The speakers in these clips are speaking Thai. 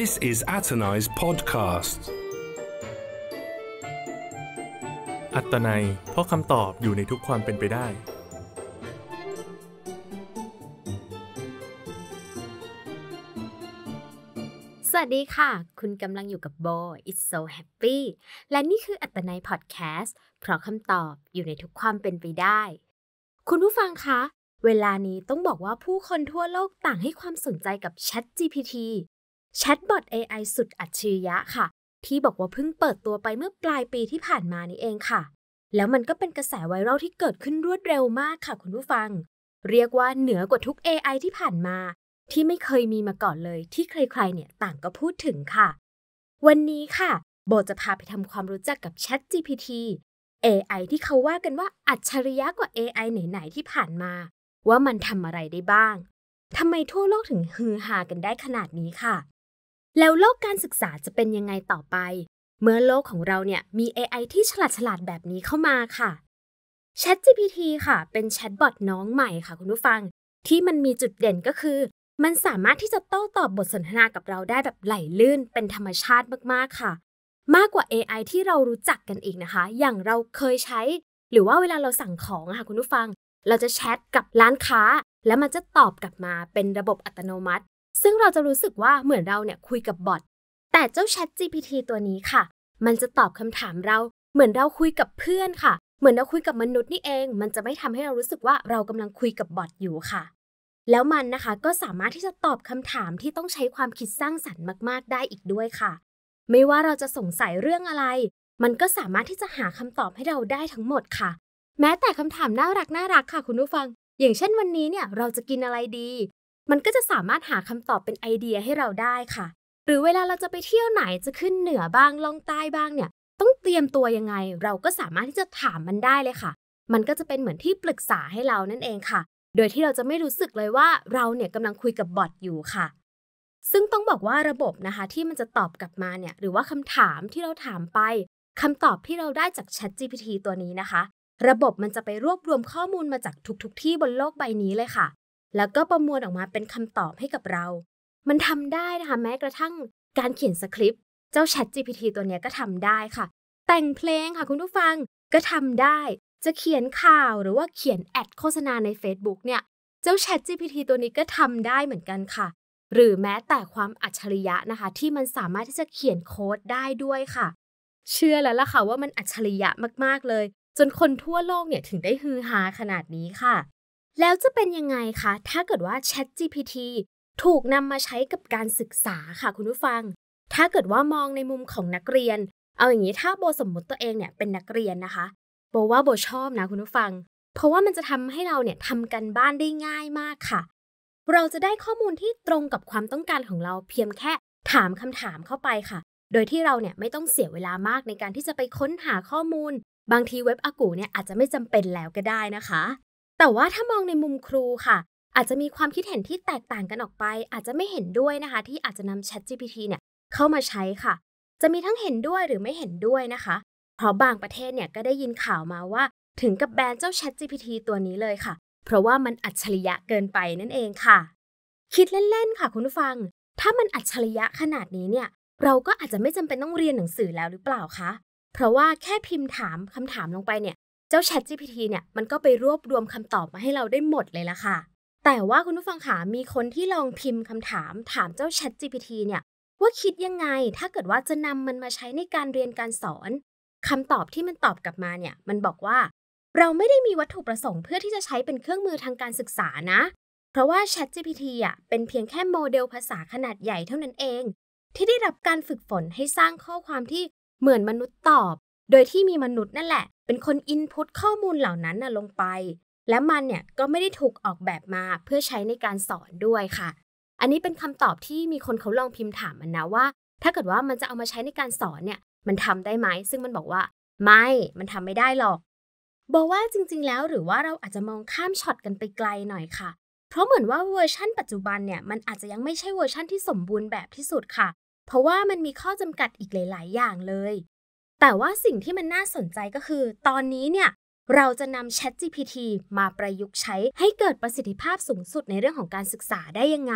This is Atanai's podcast. อัตนายเพราะคำตอบอยู่ในทุกความเป็นไปได้ สวัสดีค่ะ คุณกำลังอยู่กับโบ It's so happy และนี่คือ อัตนายพอดแคสต์เพราะคำตอบอยู่ในทุกความเป็นไปได้ คุณผู้ฟังคะ เวลานี้ต้องบอกว่าผู้คนทั่วโลกต่างให้ความสนใจกับ Chat GPT แชทบอท AI สุดอัจฉริยะค่ะ ที่บอกว่าเพิ่งเปิดตัวไปเมื่อปลายปีที่ผ่านมานี้เองค่ะ แล้วมันก็เป็นกระแสไวรัลที่เกิดขึ้นรวดเร็วมากค่ะคุณผู้ฟัง เรียกว่าเหนือกว่าทุก AI ที่ผ่านมา ที่ไม่เคยมีมาก่อนเลย ที่ใครๆ เนี่ยต่างก็พูดถึงค่ะ วันนี้ค่ะโบจะพาไปทำความรู้จักกับ Chat GPT AI ที่เขาว่ากันว่าอัจฉริยะกว่า AI ไหนๆ ที่ผ่านมา ว่ามันทำอะไรได้บ้างทำไมทั่วโลกถึงฮือฮากันได้ขนาดนี้ค่ะแล้วโลกการศึกษาจะเป็นยังไงต่อไป เมื่อโลกของเราเนี่ยมี AI ที่ฉลาดฉลาดแบบนี้เข้ามาค่ะ ChatGPT ค่ะ เป็นแชทบอทน้องใหม่ค่ะคุณผู้ฟัง ที่มันมีจุดเด่นก็คือ มันสามารถที่จะโต้ตอบบทสนทนากับเราได้แบบไหลลื่น เป็นธรรมชาติมากๆค่ะ มากกว่า AI ที่เรารู้จักกันอีกนะคะ อย่างเราเคยใช้ หรือว่าเวลาเราสั่งของค่ะคุณผู้ฟัง เราจะแชทกับร้านค้า แล้วมันจะตอบกลับมาเป็นระบบอัตโนมัติซึ่งเราจะรู้สึกว่าเหมือนเราเนี่ยคุยกับบอท แต่เจ้า Chat GPT ตัวนี้ค่ะ มันจะตอบคำถามเราเหมือนเราคุยกับเพื่อนค่ะ เหมือนเราคุยกับมนุษย์นี่เอง มันจะไม่ทำให้เรารู้สึกว่าเรากำลังคุยกับบอทอยู่ค่ะ แล้วมันนะคะก็สามารถที่จะตอบคำถามที่ต้องใช้ความคิดสร้างสรรค์มาก ๆ ได้อีกด้วยค่ะ ไม่ว่าเราจะสงสัยเรื่องอะไร มันก็สามารถที่จะหาคำตอบให้เราได้ทั้งหมดค่ะ แม้แต่คำถามน่ารักน่ารักค่ะคุณผู้ฟัง อย่างเช่นวันนี้เนี่ยเราจะกินอะไรดีมันก็จะสามารถหาคำตอบเป็นไอเดียให้เราได้ค่ะ หรือเวลาเราจะไปเที่ยวไหนจะขึ้นเหนือบ้างลงใต้บ้างเนี่ย ต้องเตรียมตัวยังไง เราก็สามารถที่จะถามมันได้เลยค่ะ มันก็จะเป็นเหมือนที่ปรึกษาให้เรานั่นเองค่ะ โดยที่เราจะไม่รู้สึกเลยว่าเราเนี่ยกำลังคุยกับบอทอยู่ค่ะ ซึ่งต้องบอกว่าระบบนะคะ ที่มันจะตอบกลับมาเนี่ย หรือว่าคำถามที่เราถามไปคำตอบที่เราได้จาก Chat GPT ตัวนี้นะคะ ระบบมันจะไปรวบรวมข้อมูลมาจากทุกๆทที่บนโลกใบนี้เลยค่ะแล้วก็ประมวลออกมาเป็นคำตอบให้กับเรา มันทำได้นะคะ แม้กระทั่งการเขียนสคริปต์ เจ้า Chat GPT ตัวนี้ก็ทำได้ค่ะ แต่งเพลงค่ะ คุณผู้ฟังก็ทำได้ จะเขียนข่าว หรือว่าเขียนแอดโฆษณาใน Facebook เนี่ย เจ้า Chat GPT ตัวนี้ก็ทำได้เหมือนกันค่ะ หรือแม้แต่ความอัจฉริยะนะคะ ที่มันสามารถที่จะเขียนโค้ดได้ด้วยค่ะ เชื่อแล้วล่ะค่ะ ว่ามันอัจฉริยะมากๆเลย จนคนทั่วโลกเนี่ยถึงได้ฮือฮาขนาดนี้ค่ะแล้วจะเป็นยังไงคะถ้าเกิดว่า Chat GPT ถูกนำมาใช้กับการศึกษาค่ะคุณผู้ฟัง ถ้าเกิดว่ามองในมุมของนักเรียน เอาอย่างนี้ถ้าโบสมมติตัวเองเนี่ยเป็นนักเรียนนะคะโบว่าโบชอบนะคุณผู้ฟัง เพราะว่ามันจะทำให้เราเนี่ยทำกันบ้านได้ง่ายมากค่ะ เราจะได้ข้อมูลที่ตรงกับความต้องการของเราเพียงแค่ถามคำถามเข้าไปค่ะ โดยที่เราเนี่ยไม่ต้องเสียเวลามากในการที่จะไปค้นหาข้อมูล บางทีเว็บอากูเนี่ยอาจจะไม่จำเป็นแล้วก็ได้นะคะแต่ว่าถ้ามองในมุมครูค่ะ อาจจะมีความคิดเห็นที่แตกต่างกันออกไป อาจจะไม่เห็นด้วยนะคะ ที่อาจจะนำ Chat GPT เนี่ยเข้ามาใช้ค่ะ จะมีทั้งเห็นด้วยหรือไม่เห็นด้วยนะคะเพราะบางประเทศเนี่ยก็ได้ยินข่าวมาว่าถึงกับแบนเจ้า Chat GPT ตัวนี้เลยค่ะ เพราะว่ามันอัจฉริยะเกินไปนั่นเองค่ะ คิดเล่นๆค่ะ คุณผู้ฟัง ถ้ามันอัจฉริยะขนาดนี้เนี่ยเราก็อาจจะไม่จำเป็นต้องเรียนหนังสือแล้วหรือเปล่าคะเพราะว่าแค่พิมพ์ถามคำถามลงไปเนี่ยเจ้า Chat GPT เนี่ย มันก็ไปรวบรวมคำตอบมาให้เราได้หมดเลยละค่ะ แต่ว่าคุณผู้ฟังขามีคนที่ลองพิมพ์คำถามถามเจ้า Chat GPT เนี่ย ว่าคิดยังไง ถ้าเกิดว่าจะนำมันมาใช้ในการเรียนการสอนคำตอบที่มันตอบกลับมาเนี่ย มันบอกว่า เราไม่ได้มีวัตถุประสงค์เพื่อที่จะใช้เป็นเครื่องมือทางการศึกษานะ เพราะว่า Chat GPT อ่ะเป็นเพียงแค่โมเดลภาษาขนาดใหญ่เท่านั้นเอง ที่ได้รับการฝึกฝนให้สร้างข้อความที่เหมือนมนุษย์ตอบ โดยที่มีมนุษย์นั่นแหละเป็นคนอินพุตข้อมูลเหล่านั้นลงไป และมันเนี่ยก็ไม่ได้ถูกออกแบบมาเพื่อใช้ในการสอนด้วยค่ะ อันนี้เป็นคำตอบที่มีคนเขาลองพิมพ์ถามมันนะว่า ถ้าเกิดว่ามันจะเอามาใช้ในการสอนเนี่ยมันทำได้ไหมซึ่งมันบอกว่า ไม่ มันทำไม่ได้หรอก บอกว่าจริงๆ แล้วหรือว่าเราอาจจะมองข้ามช็อตกันไปไกลหน่อยค่ะ เพราะเหมือนว่าเวอร์ชั่นปัจจุบันเนี่ยมันอาจจะยังไม่ใช่เวอร์ชั่นที่สมบูรณ์แบบที่สุดค่ะ เพราะว่ามันมีข้อจำกัดอีกหลาย ๆ อย่างเลยแต่ว่าสิ่งที่มันน่าสนใจก็คือ ตอนนี้เนี่ยเราจะนำ ChatGPT มาประยุกต์ใช้ให้เกิดประสิทธิภาพสูงสุดในเรื่องของการศึกษาได้ยังไง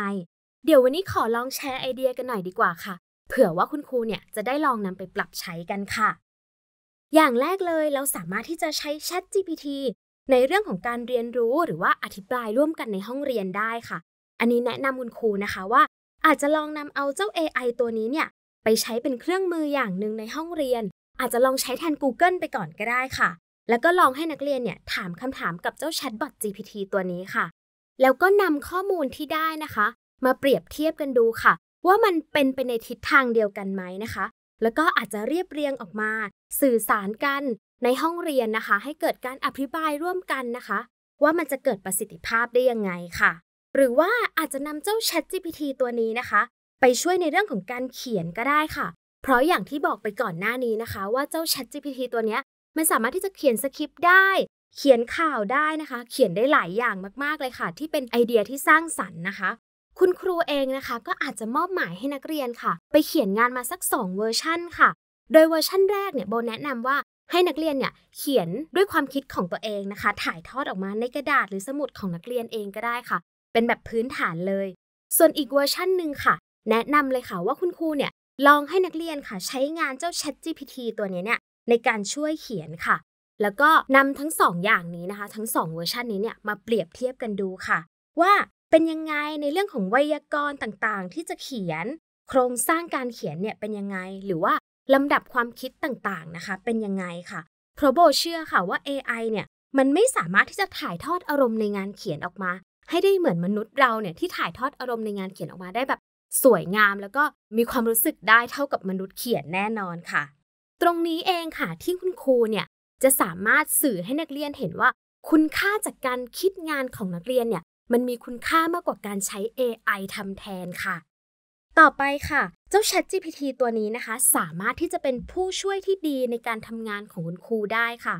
เดี๋ยววันนี้ขอลองแชร์ไอเดียกันหน่อยดีกว่าค่ะ เผื่อว่าคุณครูเนี่ยจะได้ลองนำไปปรับใช้กันค่ะ อย่างแรกเลยเราสามารถที่จะใช้ ChatGPT ในเรื่องของการเรียนรู้หรือว่าอธิบายร่วมกันในห้องเรียนได้ค่ะ อันนี้แนะนำคุณครูนะคะว่า อาจจะลองนำเอาเจ้า AI ตัวนี้เนี่ยไปใช้เป็นเครื่องมืออย่างหนึ่งในห้องเรียนอาจจะลองใช้แทน Google ไปก่อนก็ได้ค่ะ แล้วก็ลองให้นักเรียนเนี่ยถามคำถามกับเจ้าแชทบอท GPT ตัวนี้ค่ะ แล้วก็นำข้อมูลที่ได้นะคะ มาเปรียบเทียบกันดูค่ะ ว่ามันเป็นไปในทิศทางเดียวกันไหมนะคะ แล้วก็อาจจะเรียบเรียงออกมา สื่อสารกันในห้องเรียนนะคะ ให้เกิดการอภิบายร่วมกันนะคะ ว่ามันจะเกิดประสิทธิภาพได้ยังไงค่ะ หรือว่าอาจจะนำเจ้า Chat GPT ตัวนี้นะคะ ไปช่วยในเรื่องของการเขียนก็ได้ค่ะเพราะอย่างที่บอกไปก่อนหน้านี้นะคะ ว่าเจ้า Chat GPT ตัวเนี้ยมันสามารถที่จะเขียนสคริปต์ได้เขียนข่าวได้นะคะ เขียนได้หลายอย่างมากๆ เลยค่ะ ที่เป็นไอเดียที่สร้างสรรค์นะคะ คุณครูเองนะคะ ก็อาจจะมอบหมายให้นักเรียนค่ะ ไปเขียนงานมาสัก 2 เวอร์ชันค่ะ โดยเวอร์ชันแรกเนี่ยโบแนะนำว่าให้นักเรียนเนี่ย เขียนด้วยความคิดของตัวเองนะคะ ถ่ายทอดออกมาในกระดาษหรือสมุดของนักเรียนเองก็ได้ค่ะ เป็นแบบพื้นฐานเลย ส่วนอีกเวอร์ชันหนึ่งค่ะแนะนำเลยค่ะว่าคุณครูเนี่ยลองให้นักเรียนค่ะใช้งานเจ้า Chat GPT ตัวนี้เนี่ยในการช่วยเขียนค่ะ แล้วก็นำทั้งสองอย่างนี้นะคะ ทั้งสองเวอร์ชันนี้เนี่ยมาเปรียบเทียบกันดูค่ะว่าเป็นยังไงในเรื่องของไวยากรณ์ต่างๆ ที่จะเขียน โครงสร้างการเขียนเนี่ยเป็นยังไง หรือว่าลำดับความคิดต่างๆนะคะ เป็นยังไงค่ะเพราะโบเชื่อค่ะว่า AI เนี่ยมันไม่สามารถที่จะถ่ายทอดอารมณ์ในงานเขียนออกมา ให้ได้เหมือนมนุษย์เราเนี่ยที่ถ่ายทอดอารมณ์ในงานเขียนออกมาได้แบบสวยงามแล้วก็มีความรู้สึกได้เท่ากับมนุษย์เขียนแน่นอนค่ะ ตรงนี้เองค่ะที่คุณครูเนี่ยจะสามารถสื่อให้นักเรียนเห็นว่า คุณค่าจากการคิดงานของนักเรียนเนี่ยมันมีคุณค่ามากกว่าการใช้ AI ทำแทนค่ะ ต่อไปค่ะ เจ้า ChatGPT ตัวนี้นะคะ สามารถที่จะเป็นผู้ช่วยที่ดีในการทำงานของคุณครูได้ค่ะ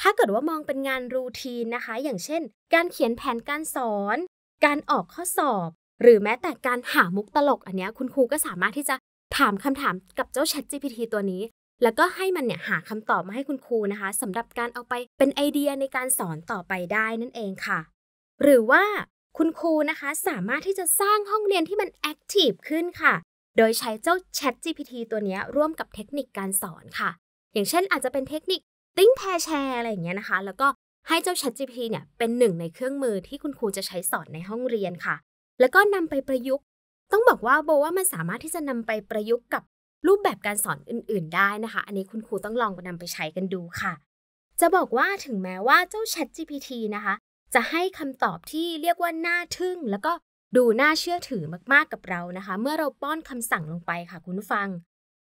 ถ้าเกิดว่ามองเป็นงานรูทีนนะคะ อย่างเช่น การเขียนแผนการสอน การออกข้อสอบหรือแม้แต่การหามุกตลกอันนี้คุณครูก็สามารถที่จะถามคำถามกับเจ้า Chat GPT ตัวนี้ แล้วก็ให้มันเนี่ยหาคำตอบมาให้คุณครูนะคะสำหรับการเอาไปเป็นไอเดียในการสอนต่อไปได้นั่นเองค่ะ หรือว่าคุณครูนะคะสามารถที่จะสร้างห้องเรียนที่มันแอคทีฟขึ้นค่ะ โดยใช้เจ้า Chat GPT ตัวนี้ร่วมกับเทคนิคการสอนค่ะอย่างเช่นอาจจะเป็นเทคนิคติ้งแพรแชร์อะไรอย่างเงี้ยนะคะ แล้วก็ให้เจ้า Chat GPT เนี่ยเป็นหนึ่งในเครื่องมือที่คุณครูจะใช้สอนในห้องเรียนค่ะแล้วก็นำไปประยุกต์ ต้องบอกว่าโบว่ามันสามารถที่จะนำไปประยุกต์กับรูปแบบการสอนอื่น ๆได้นะคะ อันนี้คุณครูต้องลองนำไปใช้กันดูค่ะ จะบอกว่าถึงแม้ว่าเจ้า Chat GPT นะคะ จะให้คำตอบที่เรียกว่าน่าทึ่ง แล้วก็ดูน่าเชื่อถือมากๆกับเรานะคะ เมื่อเราป้อนคำสั่งลงไปค่ะ คุณผู้ฟัง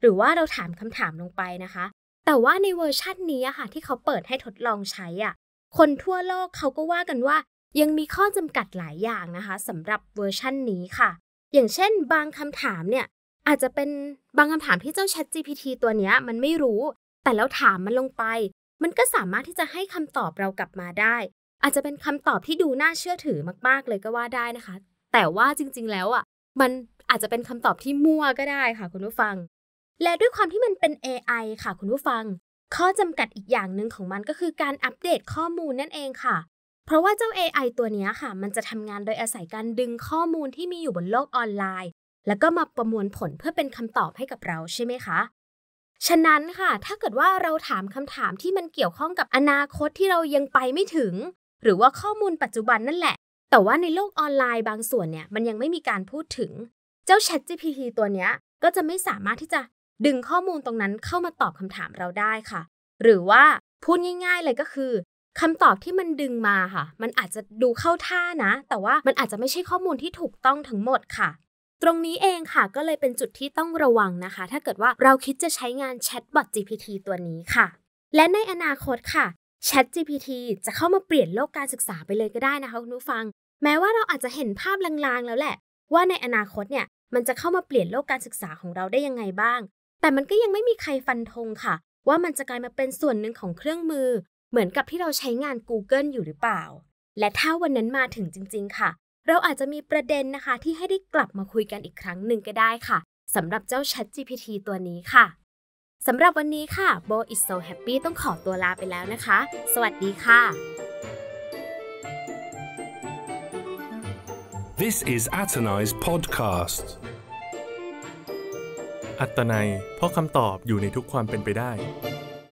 หรือว่าเราถามคำถามลงไปนะคะ แต่ว่าในเวอร์ชันนี้ค่ะที่เขาเปิดให้ทดลองใช้อ่ะ คนทั่วโลกเขาก็ว่ากันว่ายังมีข้อจำกัดหลายอย่างนะคะสำหรับเวอร์ชั่นนี้ค่ะ อย่างเช่น บางคำถามเนี่ยอาจจะเป็นบางคำถามที่เจ้า Chat GPT ตัวนี้มันไม่รู้ แต่แล้วถามมันลงไป มันก็สามารถที่จะให้คำตอบเรากลับมาได้ อาจจะเป็นคำตอบที่ดูน่าเชื่อถือมากๆเลยก็ว่าได้นะคะ แต่ว่าจริงๆแล้วอ่ะมันอาจจะเป็นคำตอบที่มั่วก็ได้ค่ะคุณผู้ฟัง และด้วยความที่มันเป็น AI ค่ะ คุณผู้ฟัง ข้อจำกัดอีกอย่างหนึ่งของมันก็คือการอัปเดตข้อมูลนั่นเองค่ะเพราะว่าเจ้า AI ตัวนี้ค่ะ มันจะทำงานโดยอาศัยการดึงข้อมูลที่มีอยู่บนโลกออนไลน์ แล้วก็มาประมวลผลเพื่อเป็นคำตอบให้กับเราใช่ไหมคะ ฉะนั้นค่ะ ถ้าเกิดว่าเราถามคำถามที่มันเกี่ยวข้องกับอนาคตที่เรายังไปไม่ถึง หรือว่าข้อมูลปัจจุบันนั่นแหละ แต่ว่าในโลกออนไลน์บางส่วนเนี่ยมันยังไม่มีการพูดถึงเจ้า ChatGPT ตัวนี้ก็จะไม่สามารถที่จะดึงข้อมูลตรงนั้นเข้ามาตอบคำถามเราได้ค่ะ หรือว่าพูดง่าย ๆเลยก็คือคำตอบที่มันดึงมาค่ะ มันอาจจะดูเข้าท่านะ แต่ว่ามันอาจจะไม่ใช่ข้อมูลที่ถูกต้องทั้งหมดค่ะ ตรงนี้เองค่ะ ก็เลยเป็นจุดที่ต้องระวังนะคะ ถ้าเกิดว่าเราคิดจะใช้งานแชทบอท GPT ตัวนี้ค่ะ และในอนาคตค่ะ Chat GPT จะเข้ามาเปลี่ยนโลกการศึกษาไปเลยก็ได้นะคะคุณผู้ฟัง แม้ว่าเราอาจจะเห็นภาพลางๆแล้วแหละ ว่าในอนาคตเนี่ยมันจะเข้ามาเปลี่ยนโลกการศึกษาของเราได้ยังไงบ้าง แต่มันก็ยังไม่มีใครฟันธงค่ะ ว่ามันจะกลายมาเป็นส่วนหนึ่งของเครื่องมือเหมือนกับที่เราใช้งาน Google อยู่หรือเปล่า และถ้าวันนั้นมาถึงจริง ๆ ค่ะ เราอาจจะมีประเด็นนะคะที่ให้ได้กลับมาคุยกันอีกครั้งหนึ่งก็ได้ค่ะสำหรับเจ้า ChatGPT ตัวนี้ค่ะสำหรับวันนี้ค่ะ Bo is so happy ต้องขอตัวลาไปแล้วนะคะ สวัสดีค่ะ This is Atanai's podcast อัตนัย เพราะคำตอบอยู่ในทุกความเป็นไปได้